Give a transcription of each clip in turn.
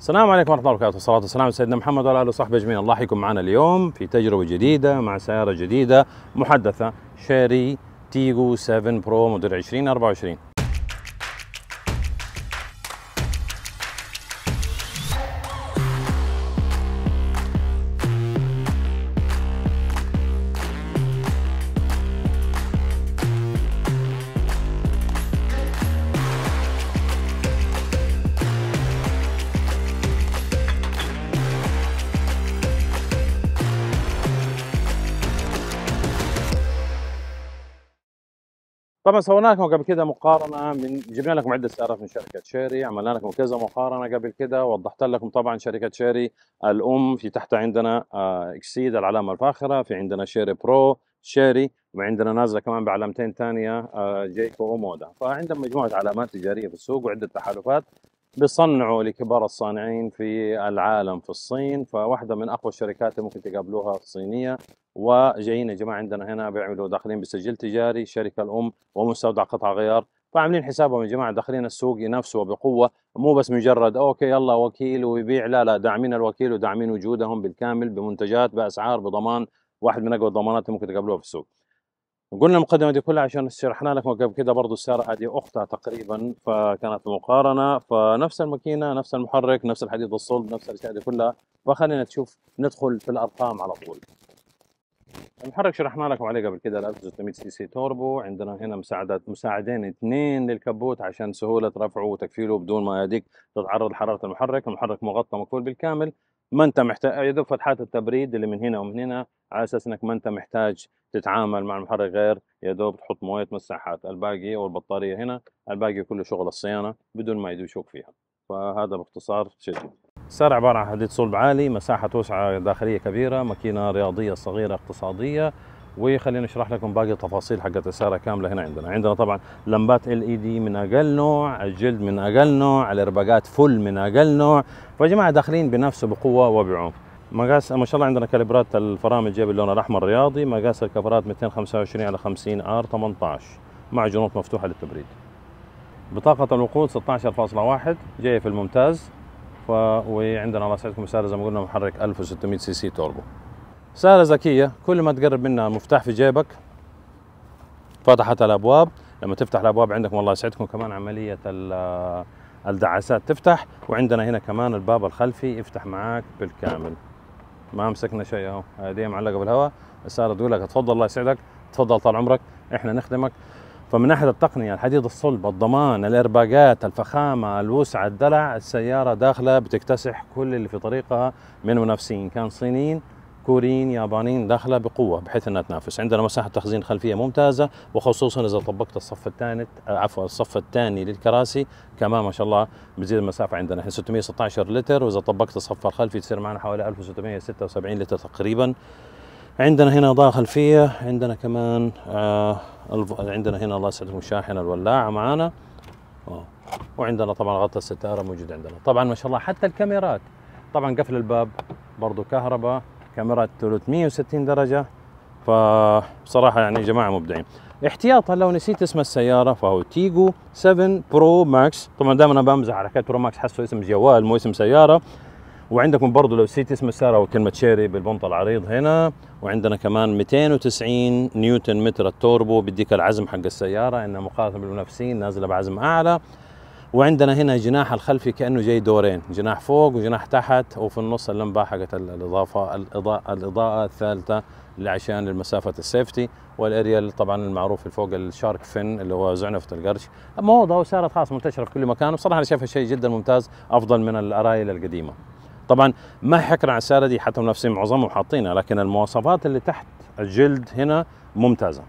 السلام عليكم ورحمة الله وبركاته والصلاة والسلام على سيدنا محمد وعلى آله وصحبه أجمعين الله يحييكم معنا اليوم في تجربة جديدة مع سيارة جديدة محدثة شيري تيجو 7 برو موديل 2024 طبعا سوينا لكم قبل كده مقارنه من جبنا لكم عده سيارات من شركه شيري عملنا لكم كذا مقارنه قبل كده وضحت لكم طبعا شركه شيري الام في تحت عندنا آه، اكسيد العلامه الفاخره في عندنا شيري برو شيري وعندنا نازله كمان بعلامتين ثانيه آه، جيكو ومودا فعندنا مجموعه علامات تجاريه في السوق وعده تحالفات بيصنعوا لكبار الصانعين في العالم في الصين فواحده من اقوى الشركات اللي ممكن تقابلوها الصينيه وجايين يا جماعه عندنا هنا بيعملوا داخلين بسجل تجاري الشركه الام ومستودع قطع غيار فعاملين حسابهم يا جماعه داخلين السوق ينافسوا بقوه مو بس مجرد اوكي يلا وكيل ويبيع لا لا داعمين الوكيل وداعمين وجودهم بالكامل بمنتجات باسعار بضمان واحد من اقوى الضمانات اللي ممكن تقابلوها في السوق قلنا المقدمه دي كلها عشان شرحنا لكم قبل كده برضه السياره هذه اختها تقريبا فكانت مقارنه فنفس الماكينه نفس المحرك نفس الحديد الصلب نفس الاشياء دي كلها فخلينا نشوف ندخل في الارقام على طول المحرك شرحنا لكم عليه قبل كده 1600 سي سي توربو عندنا هنا مساعدات مساعدين اثنين للكبوت عشان سهوله رفعه وتكفيله بدون ما يديك تتعرض لحراره المحرك المحرك مغطى مكفول بالكامل ما انت محتاج يا فتحات التبريد اللي من هنا ومن هنا على اساس انك ما انت محتاج تتعامل مع المحرك غير يا دوب تحط مويه مساحات الباقي والبطاريه هنا الباقي كله شغل الصيانه بدون ما يدوشوك فيها فهذا باختصار شديد السعر عبارة عن حديد صلب عالي مساحة توسعة داخلية كبيرة ماكينة رياضية صغيرة اقتصادية وخلينا نشرح لكم باقي التفاصيل حقت السياره كامله هنا عندنا عندنا طبعا لمبات ال اي دي من اقل نوع الجلد من اقل نوع الارباقات فل من اقل نوع فجماعة داخلين بنفسه بقوه وبعنف مقاس ما شاء الله عندنا كاليبرات الفرامل جايب اللون الاحمر الرياضي مقاس الكفرات 225 على 50 ار 18 مع جنوط مفتوحه للتبريد بطاقه الوقود 16.1 جايه في الممتاز ف... وعندنا الله يسعدكم سعر زي ما قلنا محرك 1600 سي سي توربو سياره ذكيه كل ما تقرب منها مفتاح في جيبك فتحت الابواب لما تفتح الابواب عندكم الله يسعدكم كمان عمليه الدعاسات تفتح وعندنا هنا كمان الباب الخلفي يفتح معاك بالكامل ما مسكنا شيء اهو هديه آه، معلقه بالهواء السائله تقول لك تفضل الله يسعدك تفضل طال عمرك احنا نخدمك فمن ناحيه التقنيه الحديد الصلب الضمان الارباجات الفخامه الوسعه الدلع السياره داخله بتكتسح كل اللي في طريقها من منافسين كان صينيين كوريين يابانيين داخله بقوه بحيث انها تنافس عندنا مساحه تخزين خلفيه ممتازه وخصوصا اذا طبقت الصف الثاني عفوا الصف الثاني للكراسي كمان ما شاء الله بتزيد المسافه عندنا احنا 616 لتر واذا طبقت الصف الخلفي تصير معنا حوالي 1676 لتر تقريبا عندنا هنا اضاءه خلفيه عندنا كمان آه عندنا هنا الله يسعدكم الشاحنه الولاعه معانا آه، وعندنا طبعا غطاء الستاره موجود عندنا طبعا ما شاء الله حتى الكاميرات طبعا قفل الباب برضه كهرباء كاميرا 360 درجه فبصراحه يعني جماعه مبدعين احتياطا لو نسيت اسم السياره فهو تيجو 7 برو ماكس طبعا دائما انا بمزح حركات برو ماكس حسوا اسم جوال مو اسم سياره وعندكم برضه لو نسيت اسم السياره هو كلمه شيري بالبنط العريض هنا وعندنا كمان 290 نيوتن متر التوربو بديك العزم حق السياره انها مقارنه بالمنافسين نازله بعزم اعلى وعندنا هنا جناح الخلفي كانه جاي دورين جناح فوق وجناح تحت وفي النص اللمبه حقت الاضافه الاضاءه, الإضاءة الثالثه عشان المسافه السيفتي والاريال طبعا المعروف اللي فوق الشارك فين اللي هو زعنفه القرش موضه وصارت خلاص منتشره في كل مكان وبصراحه انا شايفها شيء جدا ممتاز افضل من الارايل القديمه طبعا ما حكر على السياره دي حتى نفسي معظمهم حاطينها لكن المواصفات اللي تحت الجلد هنا ممتازه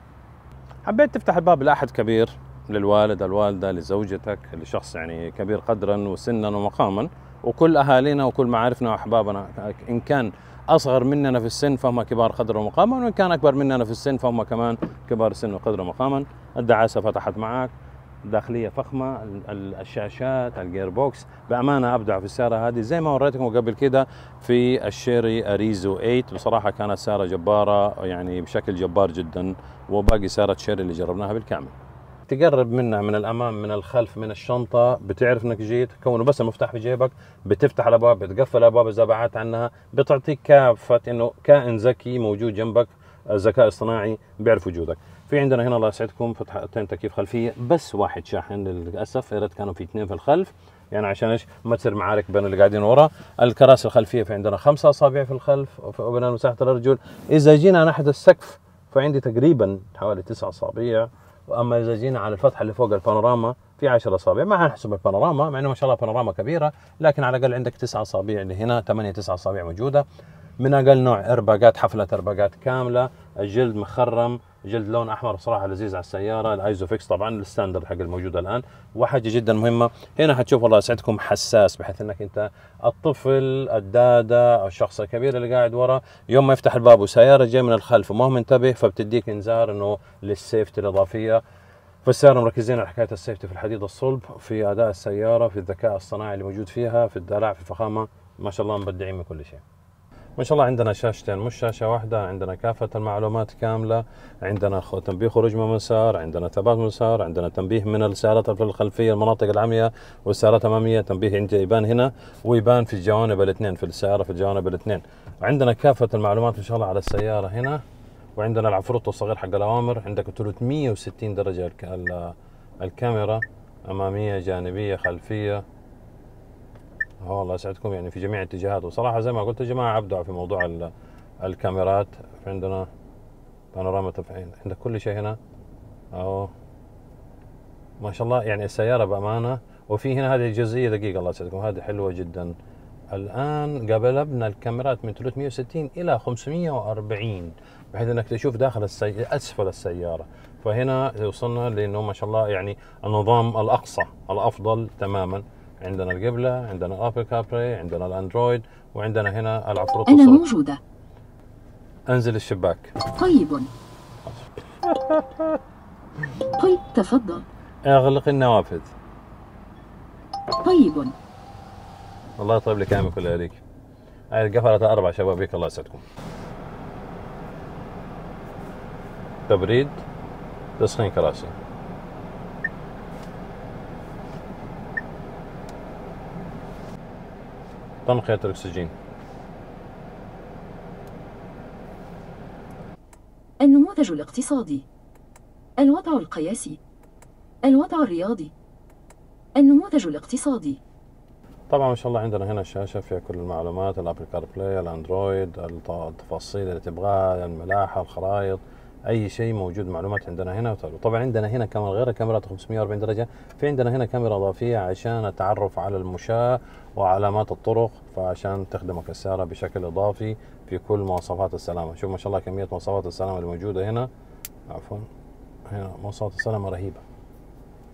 حبيت تفتح الباب لاحد كبير للوالد الوالدة لزوجتك لشخص يعني كبير قدرا وسنا ومقاما وكل أهالينا وكل معارفنا وأحبابنا إن كان أصغر مننا في السن فهم كبار قدرا ومقاما وإن كان أكبر مننا في السن فهم كمان كبار سن وقدرا ومقاما الدعاسة فتحت معك داخليه فخمه الشاشات الجير بوكس بامانه ابدع في السياره هذه زي ما وريتكم قبل كده في الشيري اريزو 8 بصراحه كانت سياره جباره يعني بشكل جبار جدا وباقي سياره شيري اللي جربناها بالكامل تقرب منها من الامام من الخلف من الشنطه بتعرف انك جيت كونه بس المفتاح في جيبك بتفتح الابواب بتقفل الابواب اذا بعت عنها بتعطيك كافه انه كائن ذكي موجود جنبك الذكاء الاصطناعي بيعرف وجودك في عندنا هنا الله يسعدكم فتحتين تكييف خلفيه بس واحد شاحن للاسف يا ريت كانوا في اثنين في الخلف يعني عشان ايش ما تصير معارك بين اللي قاعدين ورا الكراسي الخلفيه في عندنا خمسه اصابع في الخلف وبين مساحه الرجل اذا جينا ناحيه السقف فعندي تقريبا حوالي تسعة اصابع واما اذا جينا على الفتحه اللي فوق البانوراما في 10 اصابع ما حنحسب البانوراما مع انه ما شاء الله بانوراما كبيره لكن على الاقل عندك 9 اصابع اللي هنا 8 9 اصابع موجوده من اقل نوع ارباقات حفله ارباقات كامله الجلد مخرم جلد لون احمر بصراحه لذيذ على السياره الايزو فيكس طبعا الستاندرد حق الموجود الان وحاجه جدا مهمه هنا حتشوف الله يسعدكم حساس بحيث انك انت الطفل الداده او الشخص الكبير اللي قاعد ورا يوم ما يفتح الباب وسياره جايه من الخلف وما هو منتبه فبتديك انذار انه للسيفتي الاضافيه فالسيارة مركزين على حكاية السيفتي في الحديد الصلب في أداء السيارة في الذكاء الصناعي اللي موجود فيها في الدلع في الفخامة ما شاء الله مبدعين من كل شيء ما شاء الله عندنا شاشتين مش شاشه واحده عندنا كافه المعلومات كامله عندنا تنبيه خروج من مسار عندنا ثبات مسار عندنا تنبيه من السيارات في الخلفيه المناطق العمياء والسيارات الاماميه تنبيه عندي يبان هنا ويبان في الجوانب الاثنين في السياره في الجوانب الاثنين عندنا كافه المعلومات ان شاء الله على السياره هنا وعندنا العفروت الصغير حق الاوامر عندك 360 درجه الكاميرا اماميه جانبيه خلفيه هو الله يسعدكم يعني في جميع الاتجاهات وصراحه زي ما قلت يا جماعه ابدعوا في موضوع الكاميرات في عندنا بانوراما عندك كل شيء هنا اهو ما شاء الله يعني السياره بامانه وفي هنا هذه الجزئيه دقيقه الله يسعدكم هذه حلوه جدا الان قلبنا الكاميرات من 360 الى 540 بحيث انك تشوف داخل السي... اسفل السياره فهنا وصلنا لانه ما شاء الله يعني النظام الاقصى الافضل تماما عندنا القبلة عندنا أبل كابري عندنا الأندرويد وعندنا هنا العطروط أنا الصوت. موجودة أنزل الشباك طيب طيب تفضل أغلق النوافذ طيب الله يطيب لك عامك كلها ليك هاي قفلت أربع شبابيك الله يسعدكم تبريد تسخين كراسي طن خيط الأكسجين النموذج الاقتصادي الوضع القياسي الوضع الرياضي النموذج الاقتصادي طبعا ما شاء الله عندنا هنا الشاشه فيها كل المعلومات الابل كار بلاي الاندرويد التفاصيل اللي تبغاها الملاحه الخرائط اي شيء موجود معلومات عندنا هنا طبعا عندنا هنا كمان غير الكاميرات 540 درجه في عندنا هنا كاميرا اضافيه عشان التعرف على المشاه وعلامات الطرق فعشان تخدمك السياره بشكل اضافي في كل مواصفات السلامه شوف ما شاء الله كميه مواصفات السلامه الموجوده هنا عفوا هنا مواصفات السلامه رهيبه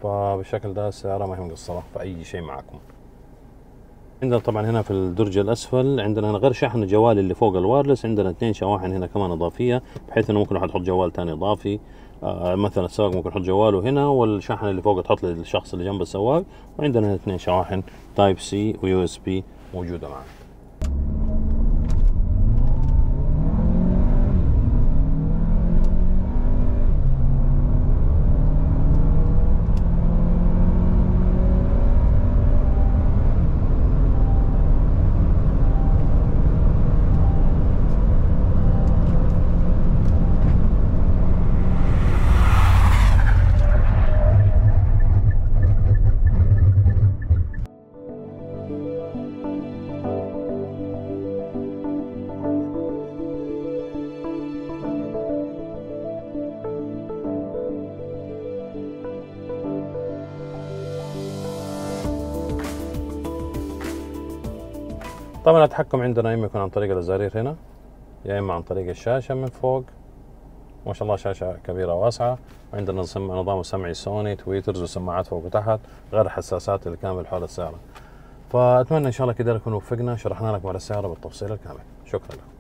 فبالشكل ده السياره ما هي مقصره في اي شيء معكم عندنا طبعا هنا في الدرج الاسفل عندنا هنا غير شاحن الجوال اللي فوق الوايرلس عندنا اثنين شواحن هنا كمان اضافيه بحيث انه ممكن واحد يحط جوال ثاني اضافي آه مثلا السواق ممكن يحط جواله هنا والشاحن اللي فوق تحط للشخص اللي جنب السواق وعندنا هنا اثنين شواحن تايب سي ويو اس بي موجوده معنا طبعا التحكم عندنا اما يكون عن طريق الزرير هنا يا اما عن طريق الشاشه من فوق ما شاء الله شاشه كبيره واسعه عندنا نظام سمعي سوني تويترز وسماعات فوق وتحت غير الحساسات الكامل حول السياره فاتمنى ان شاء الله كده نكون وفقنا شرحنا لكم على السياره بالتفصيل الكامل شكرا لكم